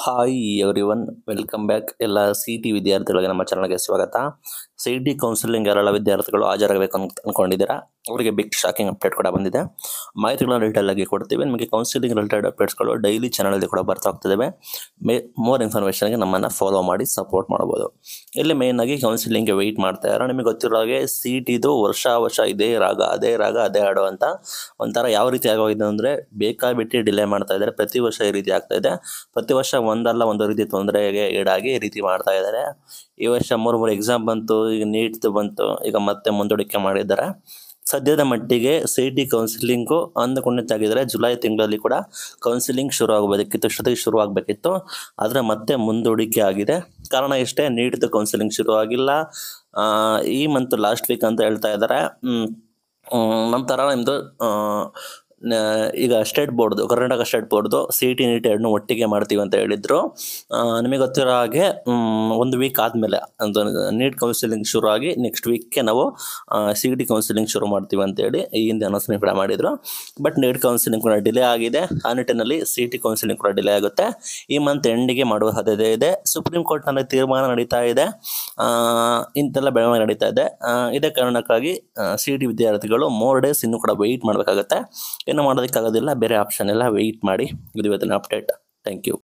hi every welcome back ಎಲ್ಲ C T ವಿದ್ಯಾರ್ಥಿಗಳಿಗೆ ನಮ್ಮ ಚಾನಲ್ಗೆ ಸ್ವಾಗತ ಸಿ ಟಿ ಕೌನ್ಸಿಲಿಂಗ್ ಎರಡ ವಿದ್ಯಾರ್ಥಿಗಳು ಹಾಜರಾಗಬೇಕು ಅಂತ ಅಂದ್ಕೊಂಡಿದ್ದೀರಾ ಅವರಿಗೆ ಬಿಗ್ ಶಾಕಿಂಗ್ ಅಪ್ಡೇಟ್ ಕೂಡ ಬಂದಿದೆ ಮಾಹಿತಿಗಳನ್ನ ರಿಲೇಟೆಡ್ ಆಗಿ ಕೊಡ್ತೀವಿ ನಿಮಗೆ ಕೌನ್ಸಿಲಿಂಗ್ ರಿಲೇಟೆಡ್ ಅಪ್ಡೇಟ್ಸ್ಗಳು ಡೈಲಿ ಚಾನಲಲ್ಲಿ ಕೂಡ ಬರ್ತಾ ಹೋಗ್ತಿದ್ದಾವೆ ಮೇ ಮೋರ್ ಇನ್ಫಾರ್ಮೇಷನ್ಗೆ ನಮ್ಮನ್ನು ಫಾಲೋ ಮಾಡಿ ಸಪೋರ್ಟ್ ಮಾಡ್ಬೋದು ಇಲ್ಲಿ ಮೇಯ್ನಾಗಿ ಕೌನ್ಸಿಲಿಂಗ್ಗೆ ವೆಯ್ಟ್ ಮಾಡ್ತಾ ಇರೋ ನಿಮಗೆ ಗೊತ್ತಿರೋ ಹಾಗೆ ಸಿಟಿದು ವರ್ಷ ವರ್ಷ ಇದೇ ರಾಗ ಅದೇ ರಾಗ ಅದೇ ಹಾಡು ಅಂತ ಒಂಥರ ಯಾವ ರೀತಿ ಆಗೋಗಿದೆ ಅಂದರೆ ಬೇಕಾಬಿಟ್ಟು ಡಿಲೇ ಮಾಡ್ತಾ ಇದ್ದಾರೆ ಪ್ರತಿ ವರ್ಷ ಈ ರೀತಿ ಆಗ್ತಾ ಇದೆ ಪ್ರತಿ ವರ್ಷ ಒಂದಲ್ಲ ಒಂದು ರೀತಿ ತೊಂದರೆಗೆ ಈಡಾಗಿ ಈ ರೀತಿ ಮಾಡ್ತಾ ಇದ್ದಾರೆ ಈ ವರ್ಷ ಮೂರು ಮೂರು ಎಕ್ಸಾಮ್ ಬಂತು ಈಗ ನೀಟ್ ಬಂತು ಈಗ ಮತ್ತೆ ಮುಂದೂಡಿಕೆ ಮಾಡಿದ್ದಾರೆ ಸದ್ಯದ ಮಟ್ಟಿಗೆ ಸಿ ಟಿ ಕೌನ್ಸಿಲಿಂಗು ಕುಣಿತ ಆಗಿದ್ದರೆ ಜುಲೈ ತಿಂಗಳಲ್ಲಿ ಕೂಡ ಕೌನ್ಸಿಲಿಂಗ್ ಶುರು ಆಗಬೇಕಿತ್ತು ಅಷ್ಟೊತ್ತಿಗೆ ಶುರು ಆಗಬೇಕಿತ್ತು ಆದರೆ ಮತ್ತೆ ಮುಂದೂಡಿಕೆ ಆಗಿದೆ ಕಾರಣ ಇಷ್ಟೇ ನೀಟ್ದು ಕೌನ್ಸಿಲಿಂಗ್ ಶುರು ಆಗಿಲ್ಲ ಈ ಮಂತ್ ಲಾಸ್ಟ್ ವೀಕ್ ಅಂತ ಹೇಳ್ತಾ ಇದ್ದಾರೆ ನಂತರ ನಿಮ್ಮದು ಈಗ ಸ್ಟೇಟ್ ಬೋರ್ಡ್ದು ಕರ್ನಾಟಕ ಸ್ಟೇಟ್ ಬೋರ್ಡ್ದು ಸಿ ಟಿ ನೀಟ್ ಎರಡನ್ನೂ ಒಟ್ಟಿಗೆ ಮಾಡ್ತೀವಿ ಅಂತ ಹೇಳಿದರು ನಿಮಗೆ ಗೊತ್ತಿರೋ ಹಾಗೆ ಒಂದು ವೀಕ್ ಆದಮೇಲೆ ನೀಟ್ ಕೌನ್ಸಿಲಿಂಗ್ ಶುರು ಆಗಿ ನೆಕ್ಸ್ಟ್ ವೀಕ್ಗೆ ನಾವು ಸಿ ಟಿ ಕೌನ್ಸಿಲಿಂಗ್ ಶುರು ಮಾಡ್ತೀವಿ ಅಂತೇಳಿ ಈ ಹಿಂದೆ ಅನೌನ್ಸ್ಮೆಂಟ್ ಕೂಡ ಮಾಡಿದರು ಬಟ್ ನೀಟ್ ಕೌನ್ಸಿಲಿಂಗ್ ಕೂಡ ಡಿಲೇ ಆಗಿದೆ ಆ ನಿಟ್ಟಿನಲ್ಲಿ ಸಿ ಟಿ ಕೌನ್ಸಿಲಿಂಗ್ ಕೂಡ ಡಿಲೇ ಆಗುತ್ತೆ ಈ ಮಂತ್ ಎಂಡಿಗೆ ಮಾಡುವ ಸಾಧ್ಯತೆ ಇದೆ ಸುಪ್ರೀಂ ಕೋರ್ಟ್ನಲ್ಲಿ ತೀರ್ಮಾನ ನಡೀತಾ ಇದೆ ಇಂಥೆಲ್ಲ ಬೆಳವಣಿಗೆ ನಡೀತಾ ಇದೆ ಇದೇ ಕಾರಣಕ್ಕಾಗಿ ಸಿ ಟಿ ವಿದ್ಯಾರ್ಥಿಗಳು ಮೋರ್ ಡೇಸ್ ಇನ್ನೂ ಕೂಡ ವೆಯ್ಟ್ ಮಾಡಬೇಕಾಗತ್ತೆ ಏನು ಮಾಡೋದಕ್ಕಾಗೋದಿಲ್ಲ ಬೇರೆ ಆಪ್ಷನ್ ಎಲ್ಲ ವೆಯ್ಟ್ ಮಾಡಿ ಇದು ಇವತ್ತಿನ ಅಪ್ಡೇಟ್ ಥ್ಯಾಂಕ್ ಯು